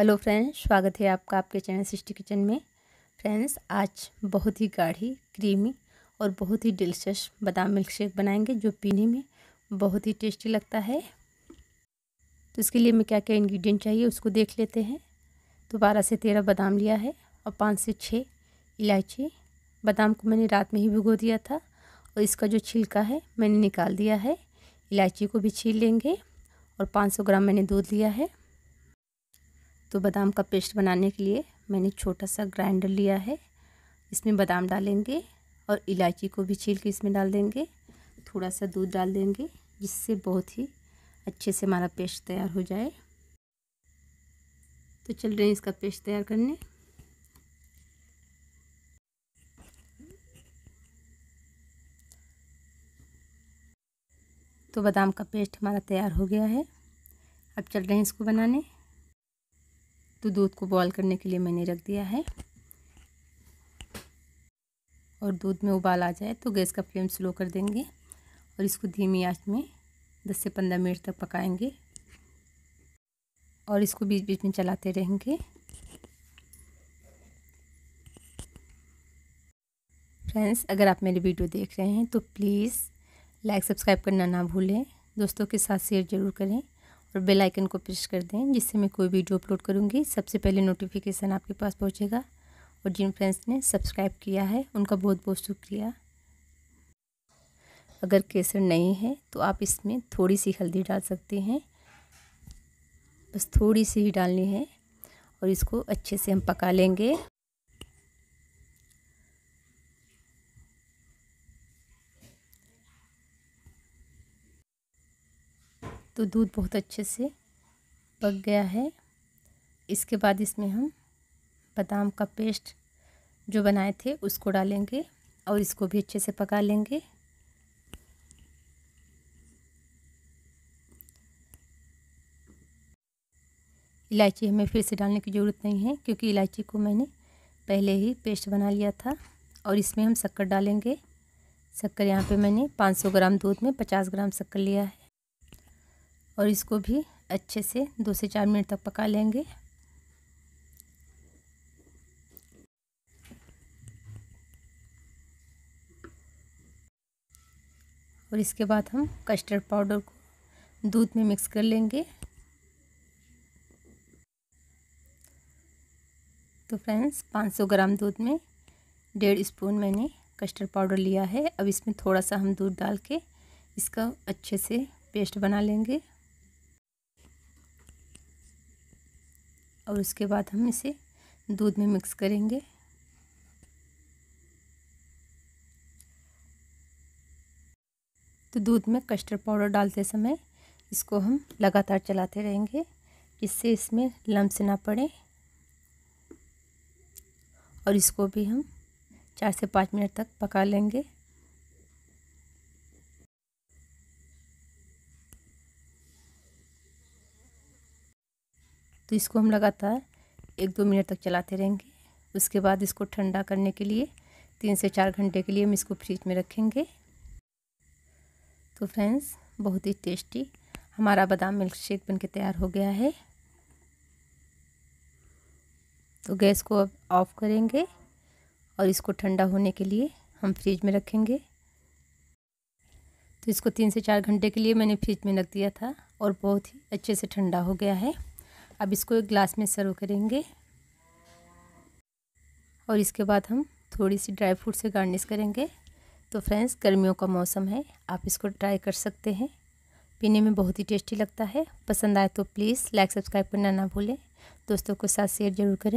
hello friends स्वागत है आपका आपके चैनल सिस्टी किचन में फ्रेंड्स आज बहुत ही गाढ़ी क्रीमी और बहुत ही डिलिशियस बादाम मिल्क शेक बनाएंगे जो पीने में बहुत ही टेस्टी लगता है तो इसके लिए मैं क्या क्या इंग्रेडिएंट चाहिए उसको देख लेते हैं तो बारह से तेरह बादाम लिया है और पाँच से छः इलायची बादाम को मैंने रात में ही भिगो दिया था और इसका जो छिलका है मैंने निकाल दिया है इलायची को भी छील लेंगे और सौ ग्राम मैंने दूध लिया है तो बादाम का पेस्ट बनाने के लिए मैंने छोटा सा ग्राइंडर लिया है इसमें बादाम डालेंगे और इलायची को भी छील के इसमें डाल देंगे थोड़ा सा दूध डाल देंगे जिससे बहुत ही अच्छे से हमारा पेस्ट तैयार हो जाए तो चल रहे हैं इसका पेस्ट तैयार करने तो बादाम का पेस्ट हमारा तैयार हो गया है अब चल रहे हैं इसको बनाने तो दूध को बॉयल करने के लिए मैंने रख दिया है और दूध में उबाल आ जाए तो गैस का फ्लेम स्लो कर देंगे और इसको धीमी आंच में 10 से 15 मिनट तक पकाएंगे और इसको बीच बीच में चलाते रहेंगे फ्रेंड्स अगर आप मेरी वीडियो देख रहे हैं तो प्लीज़ लाइक सब्सक्राइब करना ना भूलें दोस्तों के साथ शेयर ज़रूर करें और बेल आइकन को प्रेस कर दें जिससे मैं कोई वीडियो अपलोड करूँगी सबसे पहले नोटिफिकेशन आपके पास पहुँचेगा और जिन फ्रेंड्स ने सब्सक्राइब किया है उनका बहुत बहुत शुक्रिया अगर केसर नहीं है तो आप इसमें थोड़ी सी हल्दी डाल सकते हैं बस थोड़ी सी ही डालनी है और इसको अच्छे से हम पका लेंगे तो दूध बहुत अच्छे से पक गया है इसके बाद इसमें हम बादाम का पेस्ट जो बनाए थे उसको डालेंगे और इसको भी अच्छे से पका लेंगे इलायची हमें फिर से डालने की ज़रूरत नहीं है क्योंकि इलायची को मैंने पहले ही पेस्ट बना लिया था और इसमें हम शक्कर डालेंगे शक्कर यहाँ पे मैंने 500 ग्राम दूध में 50 ग्राम शक्कर लिया है और इसको भी अच्छे से दो से चार मिनट तक पका लेंगे और इसके बाद हम कस्टर्ड पाउडर को दूध में मिक्स कर लेंगे तो फ्रेंड्स 500 ग्राम दूध में डेढ़ स्पून मैंने कस्टर्ड पाउडर लिया है अब इसमें थोड़ा सा हम दूध डाल के इसका अच्छे से पेस्ट बना लेंगे और उसके बाद हम इसे दूध में मिक्स करेंगे तो दूध में कस्टर्ड पाउडर डालते समय इसको हम लगातार चलाते रहेंगे जिससे इसमें लम्स ना पड़े और इसको भी हम चार से पाँच मिनट तक पका लेंगे तो इसको हम लगातार एक दो मिनट तक चलाते रहेंगे उसके बाद इसको ठंडा करने के लिए तीन से चार घंटे के लिए हम इसको फ्रिज में रखेंगे तो फ्रेंड्स बहुत ही टेस्टी हमारा बादाम मिल्क शेक बन के तैयार हो गया है तो गैस को अब ऑफ़ करेंगे और इसको ठंडा होने के लिए हम फ्रिज में रखेंगे तो इसको तीन से चार घंटे के लिए मैंने फ्रिज में रख दिया था और बहुत ही अच्छे से ठंडा हो गया है अब इसको एक ग्लास में सर्व करेंगे और इसके बाद हम थोड़ी सी ड्राई फ्रूट से गार्निश करेंगे तो फ्रेंड्स गर्मियों का मौसम है आप इसको ट्राई कर सकते हैं पीने में बहुत ही टेस्टी लगता है पसंद आए तो प्लीज़ लाइक सब्सक्राइब करना ना भूलें दोस्तों के साथ शेयर जरूर करें